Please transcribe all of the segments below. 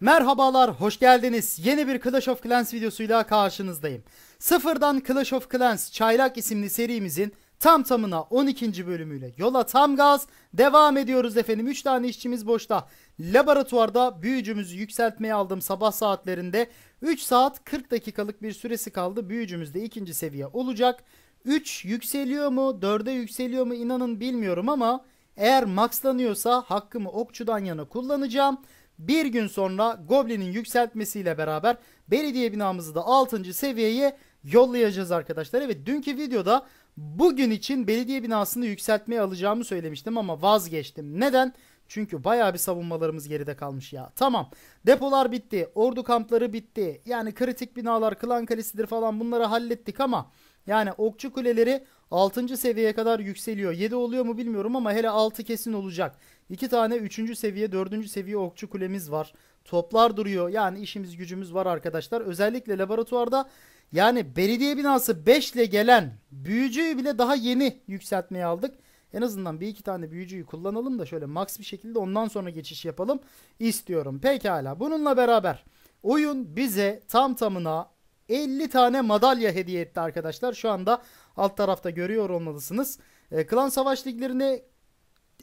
Merhabalar, hoş geldiniz. Yeni bir Clash of Clans videosuyla karşınızdayım. Sıfırdan Clash of Clans Çaylak isimli serimizin tam tamına 12. bölümüyle yola tam gaz devam ediyoruz efendim. 3 tane işçimiz boşta. Laboratuvarda büyücümüzü yükseltmeye aldım sabah saatlerinde. 3 saat 40 dakikalık bir süresi kaldı. Büyücümüz de ikinci seviye olacak. 3 yükseliyor mu, 4'e yükseliyor mu inanın bilmiyorum ama eğer maxlanıyorsa hakkımı okçudan yana kullanacağım. Bir gün sonra Goblin'in yükseltmesiyle beraber belediye binamızı da 6. seviyeye yollayacağız arkadaşlar. Evet dünkü videoda bugün için belediye binasını yükseltmeye alacağımı söylemiştim ama vazgeçtim. Neden? Çünkü baya bir savunmalarımız geride kalmış ya. Tamam depolar bitti, ordu kampları bitti. Yani kritik binalar, klan kalesidir falan bunları hallettik ama... Yani okçu kuleleri 6. seviyeye kadar yükseliyor. 7 oluyor mu bilmiyorum ama hele 6 kesin olacak. İki tane üçüncü seviye, dördüncü seviye okçu kulemiz var. Toplar duruyor. Yani işimiz gücümüz var arkadaşlar. Özellikle laboratuvarda yani belediye binası 5 ile gelen büyücüyü bile daha yeni yükseltmeye aldık. En azından bir iki tane büyücüyü kullanalım da şöyle max bir şekilde ondan sonra geçiş yapalım istiyorum. Pekala bununla beraber oyun bize tam tamına 50 tane madalya hediye etti arkadaşlar. Şu anda alt tarafta görüyor olmalısınız. E, Klan Savaş Liglerine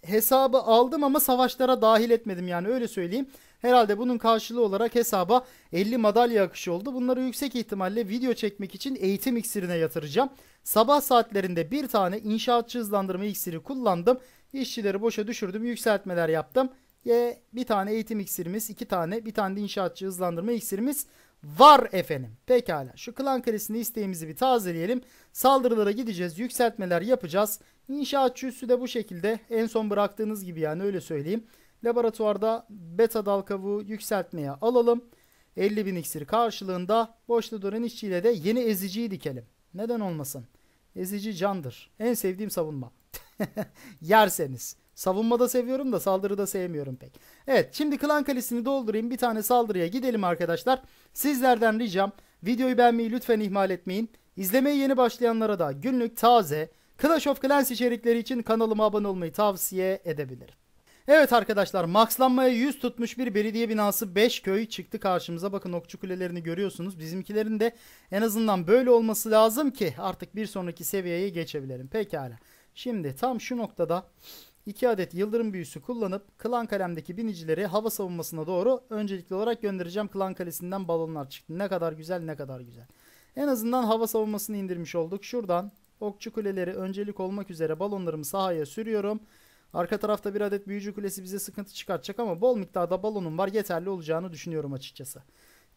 hesabı aldım ama savaşlara dahil etmedim yani öyle söyleyeyim. Herhalde bunun karşılığı olarak hesaba 50 madalya akışı oldu. Bunları yüksek ihtimalle video çekmek için eğitim iksirine yatıracağım. Sabah saatlerinde bir tane inşaatçı hızlandırma iksiri kullandım. İşçileri boşa düşürdüm, yükseltmeler yaptım. Ve bir tane eğitim iksirimiz, iki tane, bir tane de inşaatçı hızlandırma iksirimiz var efendim. Pekala şu klan kalesinde isteğimizi bir tazeleyelim. Saldırılara gideceğiz, yükseltmeler yapacağız. İnşaatçı de bu şekilde. En son bıraktığınız gibi yani öyle söyleyeyim. Laboratuvarda beta dal kavuğu yükseltmeye alalım. 50 bin iksir karşılığında boşta duran işçiyle de yeni eziciyi dikelim. Neden olmasın? Ezici candır. En sevdiğim savunma. Yerseniz. Savunmada seviyorum da saldırıda sevmiyorum pek. Evet şimdi klan kalesini doldurayım. Bir tane saldırıya gidelim arkadaşlar. Sizlerden ricam videoyu beğenmeyi lütfen ihmal etmeyin. İzlemeye yeni başlayanlara da günlük taze Clash of Clans içerikleri için kanalıma abone olmayı tavsiye edebilirim. Evet arkadaşlar makslanmaya yüz tutmuş bir belediye binası 5 köy çıktı karşımıza. Bakın okçu kulelerini görüyorsunuz. Bizimkilerin de en azından böyle olması lazım ki artık bir sonraki seviyeye geçebilirim. Pekala. Şimdi tam şu noktada 2 adet yıldırım büyüsü kullanıp klan kalemdeki binicileri hava savunmasına doğru öncelikli olarak göndereceğim. Klan kalesinden balonlar çıktı. Ne kadar güzel ne kadar güzel. En azından hava savunmasını indirmiş olduk. Şuradan okçu kuleleri öncelik olmak üzere balonlarımı sahaya sürüyorum. Arka tarafta bir adet büyücü kulesi bize sıkıntı çıkartacak ama bol miktarda balonum var yeterli olacağını düşünüyorum açıkçası.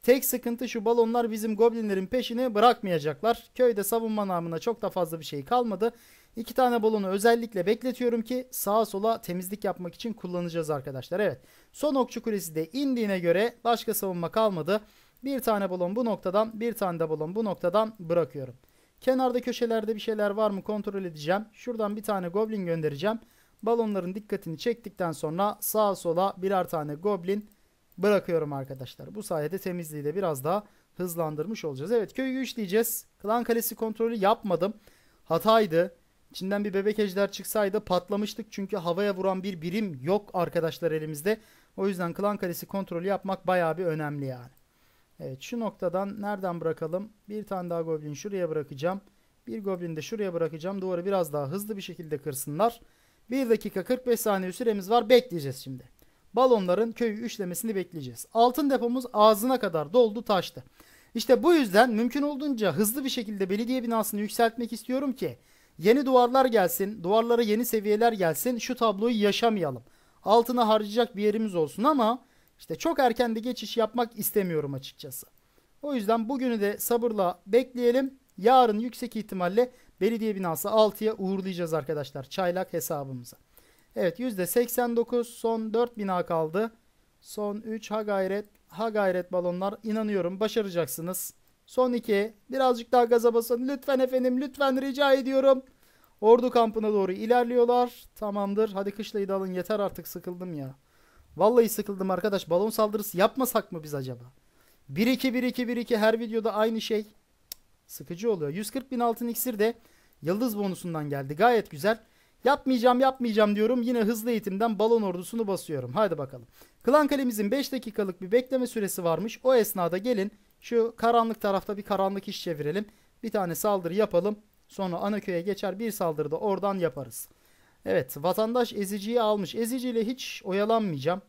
Tek sıkıntı şu balonlar bizim goblinlerin peşini bırakmayacaklar. Köyde savunma namına çok da fazla bir şey kalmadı. İki tane balonu özellikle bekletiyorum ki sağa sola temizlik yapmak için kullanacağız arkadaşlar. Evet son okçu kulesi de indiğine göre başka savunma kalmadı. Bir tane balon bu noktadan bir tane de balon bu noktadan bırakıyorum. Kenarda köşelerde bir şeyler var mı kontrol edeceğim. Şuradan bir tane goblin göndereceğim. Balonların dikkatini çektikten sonra sağa sola birer tane goblin bırakıyorum arkadaşlar. Bu sayede temizliği de biraz daha hızlandırmış olacağız. Evet köyü güçleyeceğiz. Klan kalesi kontrolü yapmadım. Hataydı. İçinden bir bebek ejder çıksaydı patlamıştık. Çünkü havaya vuran bir birim yok arkadaşlar elimizde. O yüzden klan kalesi kontrolü yapmak bayağı bir önemli yani. Evet şu noktadan nereden bırakalım? Bir tane daha goblin şuraya bırakacağım. Bir goblin de şuraya bırakacağım. Duvarı biraz daha hızlı bir şekilde kırsınlar. 1 dakika 45 saniye süremiz var. Bekleyeceğiz şimdi. Balonların köyü üçlemesini bekleyeceğiz. Altın depomuz ağzına kadar doldu taştı. İşte bu yüzden mümkün olduğunca hızlı bir şekilde belediye binasını yükseltmek istiyorum ki yeni duvarlar gelsin, duvarlara yeni seviyeler gelsin, şu tabloyu yaşamayalım. Altına harcayacak bir yerimiz olsun ama işte çok erken de geçiş yapmak istemiyorum açıkçası. O yüzden bugünü de sabırla bekleyelim. Yarın yüksek ihtimalle belediye binası 6'ya uğurlayacağız arkadaşlar çaylak hesabımıza. Evet %89 son 4 bina kaldı. Son 3 ha gayret ha gayret balonlar inanıyorum başaracaksınız. Son 2 birazcık daha gaza basın lütfen efendim lütfen rica ediyorum. Ordu kampına doğru ilerliyorlar. Tamamdır hadi kışlayı da alın yeter artık sıkıldım ya. Vallahi sıkıldım arkadaş. Balon saldırısı yapmasak mı biz acaba? 1-2-1-2-1-2 her videoda aynı şey. sıkıcı oluyor. 140 bin altın iksir de yıldız bonusundan geldi. Gayet güzel. Yapmayacağım yapmayacağım diyorum. Yine hızlı eğitimden balon ordusunu basıyorum. Haydi bakalım. Klan kalemizin 5 dakikalık bir bekleme süresi varmış. O esnada gelin şu karanlık tarafta bir karanlık iş çevirelim. Bir tane saldırı yapalım. Sonra ana köye geçer bir saldırı da oradan yaparız. Evet vatandaş eziciyi almış. Eziciyle hiç oyalanmayacağım.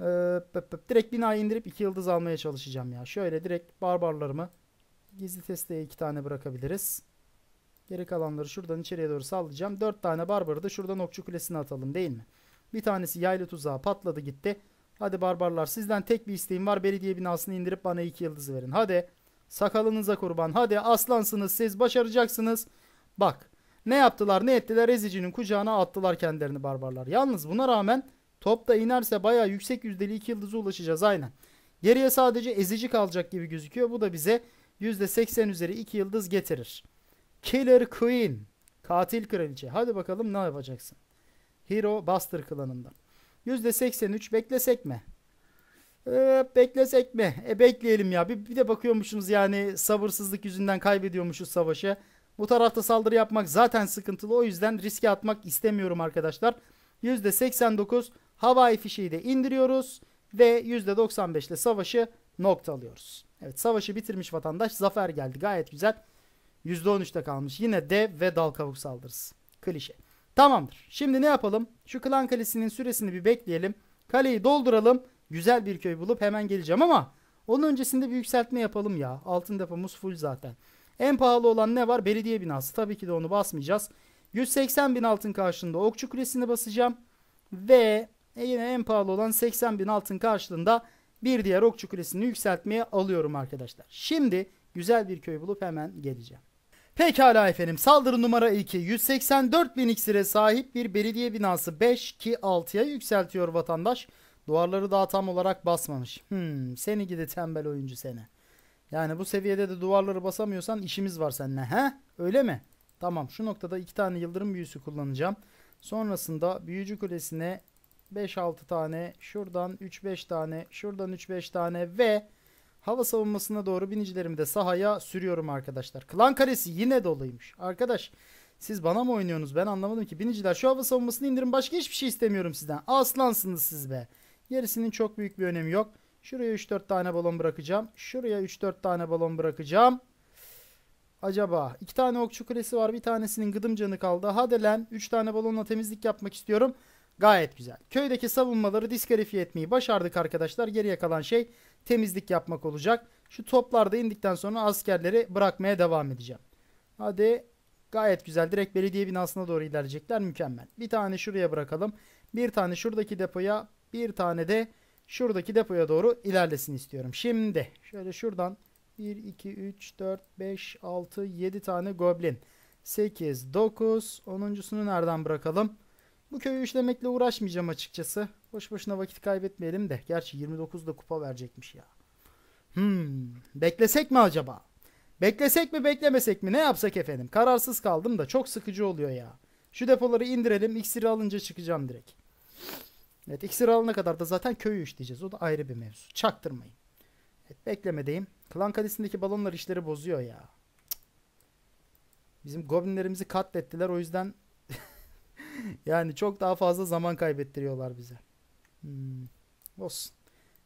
Ee, direkt binayı indirip iki yıldız almaya çalışacağım ya. Şöyle direkt barbarlarımı gizli testeye iki tane bırakabiliriz. Geri kalanları şuradan içeriye doğru sallayacağım. Dört tane barbarı da şuradan okçu kulesine atalım değil mi? Bir tanesi yaylı tuzağı patladı gitti. Hadi barbarlar sizden tek bir isteğim var. Belediye binasını indirip bana iki yıldızı verin. Hadi sakalınıza kurban. Hadi aslansınız siz başaracaksınız. Bak ne yaptılar ne ettiler ezicinin kucağına attılar kendilerini barbarlar. Yalnız buna rağmen top da inerse baya yüksek yüzdeli 2 yıldıza ulaşacağız aynen. Geriye sadece ezici kalacak gibi gözüküyor. Bu da bize %80 üzeri 2 yıldız getirir. Killer Queen. Katil kraliçe. Hadi bakalım ne yapacaksın? Hero Buster klanından. %83 beklesek mi? Ee, beklesek mi? E bekleyelim ya. Bir, bir de bakıyormuşsunuz yani sabırsızlık yüzünden kaybediyormuşuz savaşı. Bu tarafta saldırı yapmak zaten sıkıntılı. O yüzden riske atmak istemiyorum arkadaşlar. %89 havai fişeği de indiriyoruz. Ve %95 ile savaşı nokta alıyoruz. Evet savaşı bitirmiş vatandaş. Zafer geldi gayet güzel. %13'te kalmış. Yine dev ve dal kavuk saldırısı. Klişe. Tamamdır. Şimdi ne yapalım? Şu klan kalesinin süresini bir bekleyelim. Kaleyi dolduralım. Güzel bir köy bulup hemen geleceğim ama onun öncesinde bir yükseltme yapalım ya. Altın depomuz full zaten. En pahalı olan ne var? Belediye binası. Tabii ki de onu basmayacağız. 180 bin altın karşılığında okçu kulesini basacağım. Ve e, yine en pahalı olan 80 bin altın karşılığında bir diğer okçu kulesini yükseltmeye alıyorum arkadaşlar. Şimdi güzel bir köy bulup hemen geleceğim. Pekala efendim saldırı numara 2 184 bin iksire sahip bir belediye binası 5 ki 6'ya yükseltiyor vatandaş. Duvarları daha tam olarak basmamış. Hmm, seni gidi tembel oyuncu seni. Yani bu seviyede de duvarları basamıyorsan işimiz var seninle. He? Öyle mi? Tamam şu noktada iki tane yıldırım büyüsü kullanacağım. Sonrasında büyücü kulesine 5-6 tane şuradan 3-5 tane şuradan 3-5 tane ve hava savunmasına doğru binicilerimi de sahaya sürüyorum arkadaşlar. Klan kalesi yine doluymuş. Arkadaş siz bana mı oynuyorsunuz ben anlamadım ki. Biniciler şu hava savunmasını indirin başka hiçbir şey istemiyorum sizden. Aslansınız siz be. Gerisinin çok büyük bir önemi yok. Şuraya 3-4 tane balon bırakacağım. Şuraya 3-4 tane balon bırakacağım. Acaba iki tane okçu kulesi var. Bir tanesinin gıdım canı kaldı. Hadi lan 3 tane balonla temizlik yapmak istiyorum. Gayet güzel. Köydeki savunmaları diskalifiye etmeyi başardık arkadaşlar. Geriye kalan şey temizlik yapmak olacak. Şu toplarda indikten sonra askerleri bırakmaya devam edeceğim. Hadi gayet güzel. Direkt belediye binasına doğru ilerleyecekler. Mükemmel. Bir tane şuraya bırakalım. Bir tane şuradaki depoya. Bir tane de şuradaki depoya doğru ilerlesin istiyorum. Şimdi şöyle şuradan 1, 2, 3, 4, 5, 6, 7 tane goblin. 8, 9, 10.sunu nereden bırakalım? Bu köyü işlemekle uğraşmayacağım açıkçası. Boş boşuna vakit kaybetmeyelim de. Gerçi 29 da kupa verecekmiş ya. Hmm, beklesek mi acaba? Beklesek mi beklemesek mi ne yapsak efendim? Kararsız kaldım da çok sıkıcı oluyor ya. Şu depoları indirelim iksiri alınca çıkacağım direkt. Evet iksir alana kadar da zaten köyü işleyeceğiz. O da ayrı bir mevzu. Çaktırmayın. Evet beklemedeyim. Klan kalesindeki balonlar işleri bozuyor ya. Bizim goblinlerimizi katlettiler. O yüzden yani çok daha fazla zaman kaybettiriyorlar bize. Hmm. Olsun.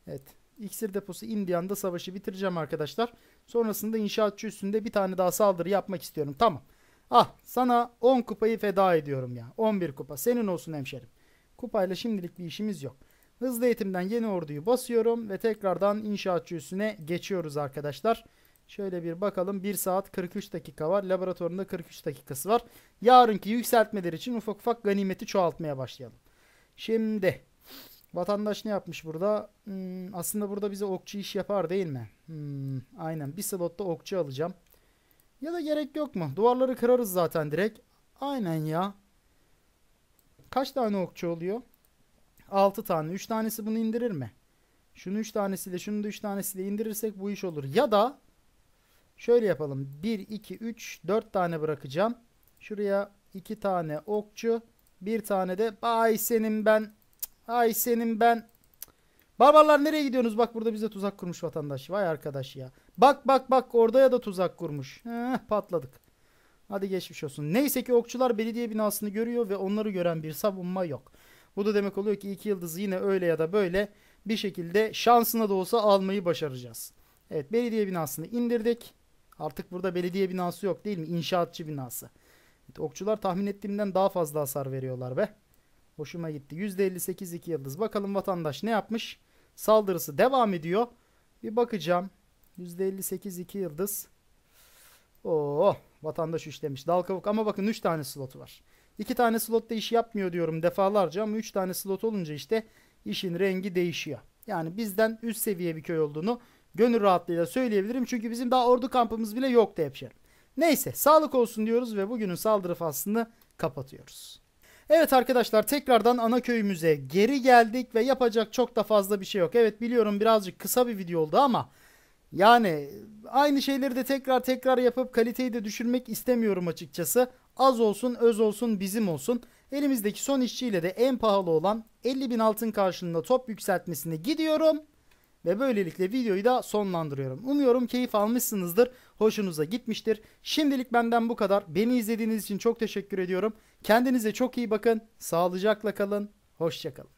Evet. İksir deposu Indian'da savaşı bitireceğim arkadaşlar. Sonrasında inşaatçı üstünde bir tane daha saldırı yapmak istiyorum. Tamam. Ah sana 10 kupayı feda ediyorum ya. 11 kupa. Senin olsun hemşerim. Kupayla şimdilik bir işimiz yok. Hızlı eğitimden yeni orduyu basıyorum ve tekrardan inşaatçı üssüne geçiyoruz arkadaşlar. Şöyle bir bakalım 1 saat 43 dakika var. Laboratuvarında 43 dakikası var. Yarınki yükseltmeler için ufak ufak ganimeti çoğaltmaya başlayalım. Şimdi vatandaş ne yapmış burada? Hmm, aslında burada bize okçu iş yapar değil mi? Hmm, aynen bir slotta okçu alacağım. Ya da gerek yok mu? Duvarları kırarız zaten direkt. Aynen ya. Kaç tane okçu oluyor? 6 tane. 3 tanesi bunu indirir mi? Şunu 3 tanesiyle şunu da 3 tanesiyle indirirsek bu iş olur. Ya da şöyle yapalım. 1, 2, 3, 4 tane bırakacağım. Şuraya 2 tane okçu. 1 tane de ay senin ben. Ay senin ben. Barbarlar nereye gidiyorsunuz? Bak burada bize tuzak kurmuş vatandaş. Vay arkadaş ya. Bak bak bak orada ya da tuzak kurmuş. Heh, patladık. Hadi geçmiş olsun. Neyse ki okçular belediye binasını görüyor ve onları gören bir savunma yok. Bu da demek oluyor ki iki yıldız yine öyle ya da böyle bir şekilde şansına da olsa almayı başaracağız. Evet belediye binasını indirdik. Artık burada belediye binası yok değil mi? İnşaatçı binası. Evet, okçular tahmin ettiğimden daha fazla hasar veriyorlar be. Hoşuma gitti. %58 iki yıldız. Bakalım vatandaş ne yapmış? Saldırısı devam ediyor. Bir bakacağım. %58 iki yıldız. Oo. Vatandaş işlemiş. Dal kabuk ama bakın 3 tane slotu var. 2 tane slotta iş yapmıyor diyorum defalarca ama 3 tane slot olunca işte işin rengi değişiyor. Yani bizden üst seviye bir köy olduğunu gönül rahatlığıyla söyleyebilirim. Çünkü bizim daha ordu kampımız bile yoktu hemşerim. Neyse sağlık olsun diyoruz ve bugünün saldırı faslını kapatıyoruz. Evet arkadaşlar tekrardan ana köyümüze geri geldik ve yapacak çok da fazla bir şey yok. Evet biliyorum birazcık kısa bir video oldu ama yani aynı şeyleri de tekrar tekrar yapıp kaliteyi de düşürmek istemiyorum açıkçası. Az olsun, öz olsun, bizim olsun. Elimizdeki son işçiyle de en pahalı olan 50 bin altın karşılığında top yükseltmesine gidiyorum. Ve böylelikle videoyu da sonlandırıyorum. Umuyorum keyif almışsınızdır. Hoşunuza gitmiştir. Şimdilik benden bu kadar. Beni izlediğiniz için çok teşekkür ediyorum. Kendinize çok iyi bakın. Sağlıcakla kalın. Hoşçakalın.